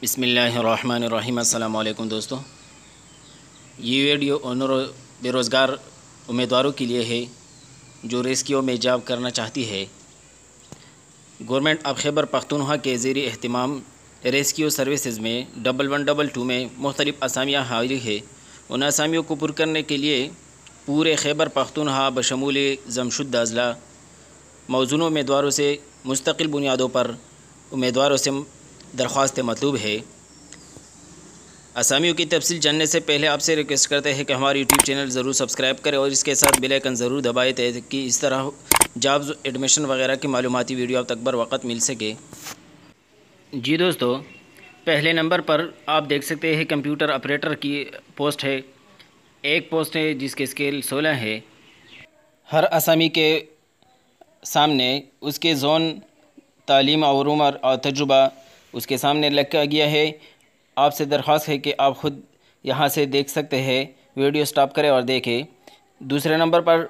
बिसमीम् दोस्तों ये वीडियो उन बेरोज़गार उम्मीदवारों के लिए है जो रेस्क्यू में जॉब करना चाहती है गवर्नमेंट अब खैबर पख्तूनहा के जेर अहतमाम रेस्क्यू सर्विसेज में डबल वन डबल टू में मुख्तलिफ़ असामियाँ हाजिर है उन असामियों को पुर करने के लिए पूरे खैबर पख्तूनहा बशमूल जमशुद अजला मौजूद उम्मीदवारों से मुस्तकिल बुनियादों पर उम्मीदवारों से दरख्वास्त मतलूब है असामियों की तफसील जानने से पहले आपसे रिक्वेस्ट करते हैं कि हमारे यूट्यूब चैनल ज़रूर सब्सक्राइब करें और इसके साथ बेलाइकन ज़रूर दबाए कि इस तरह जॉब्स एडमिशन वगैरह की मालूमती वीडियो आप तक बर वक़्त मिल सके जी दोस्तों पहले नंबर पर आप देख सकते हैं कंप्यूटर ऑपरेटर की पोस्ट है एक पोस्ट है जिसके स्केल सोलह है हर आसामी के सामने उसके जोन तालीम और उम्र और तजुर्बा उसके सामने रखा गया है आपसे दरख्वास है कि आप ख़ुद यहाँ से देख सकते हैं वीडियो स्टॉप करें और देखें दूसरे नंबर पर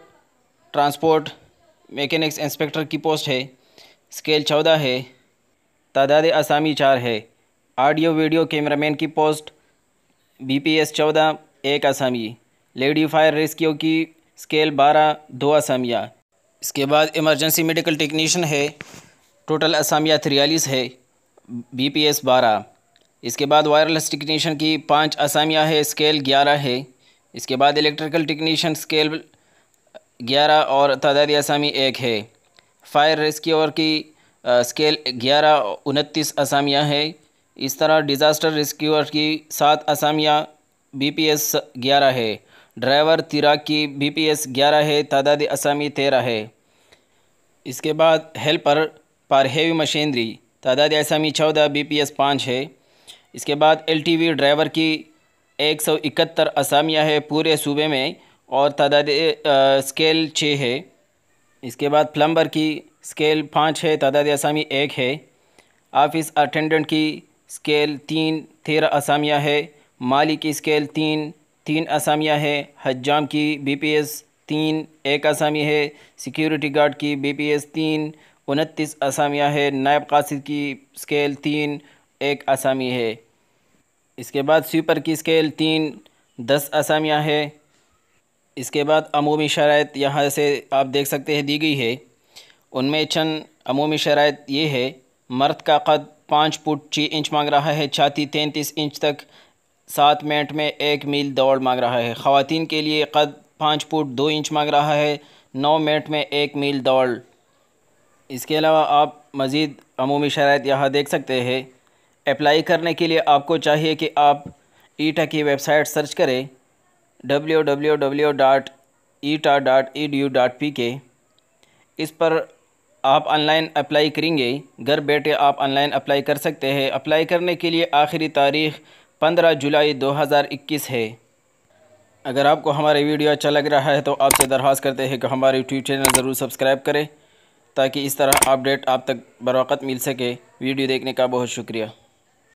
ट्रांसपोर्ट मैकेनिक्स इंस्पेक्टर की पोस्ट है स्केल चौदह है तादाद आसामी चार है ऑडियो वीडियो कैमरामैन की पोस्ट बी पी एस चौदह एक आसामी लेडी फायर रेस्क्यू की स्केल बारह दो आसामिया इसके बाद इमरजेंसी मेडिकल टेक्नीशियन है टोटल असामियात तिरयालीस है बी पी एस बारह इसके बाद वायरलेस टेक्नीशियन की पाँच असामियाँ है स्केल ग्यारह है इसके बाद इलेक्ट्रिकल टेक्नीशियन स्केल ग्यारह और तादादी असामी एक है फायर रेस्क्यूअर की स्केल ग्यारह उनतीस असामियाँ है इस तरह डिज़ास्टर रेस्क्यूअर की सात असामियाँ बी पी एस ग्यारह है ड्राइवर तिराक की बी पी एस ग्यारह है तादादी असामी तेरह है इसके बाद हेल्पर पर हेवी मशीनरी तादाद ई चौदह बी पी एस पाँच है इसके बाद एल टी वी ड्राइवर की एक सौ इकहत्तर असामियाँ है पूरे सूबे में और तादाद स्केल छः है इसके बाद प्लम्बर की स्केल पाँच है तादाद आसामी एक है ऑफिस अटेंडेंट की स्केल तीन तेरह असामियाँ है माली की स्केल तीन तीन असामियाँ है हजाम की बी पी एस तीन एक आसामी है सिक्योरिटी गार्ड की बी पी एस तीन उनतीस असामियाँ है नायब कासिद की स्केल तीन एक असामी है इसके बाद स्वीपर की स्केल तीन दस असामियाँ है इसके बाद अमूमी शरात यहाँ से आप देख सकते हैं दी गई है उनमें चंद अमूमी शरात ये है मर्द का कद पाँच फुट छः इंच मांग रहा है छाती तैंतीस इंच तक सात मिनट में एक मील दौड़ मांग रहा है ख़वान के लिए कद पाँच फुट दो इंच मांग रहा है नौ मिनट में एक मील दौड़ इसके अलावा आप मज़ीद अमूमी शरात यहाँ देख सकते हैं अप्लाई करने के लिए आपको चाहिए कि आप ईटा e की वेबसाइट सर्च करें W W W dot ETEA dot E D U dot P K इस पर आप ऑनलाइन अप्लाई करेंगे घर बैठे आप ऑनलाइन अप्लाई कर सकते हैं अप्लाई करने के लिए आखिरी तारीख 15 जुलाई 2021 है अगर आपको हमारे वीडियो अच्छा लग रहा है तो आपसे दरख्वास्त करते हैं कि हमारे यूट्यूब चैनल ज़रूर सब्सक्राइब करें ताकि इस तरह अपडेट आप तक बर मिल सके वीडियो देखने का बहुत शुक्रिया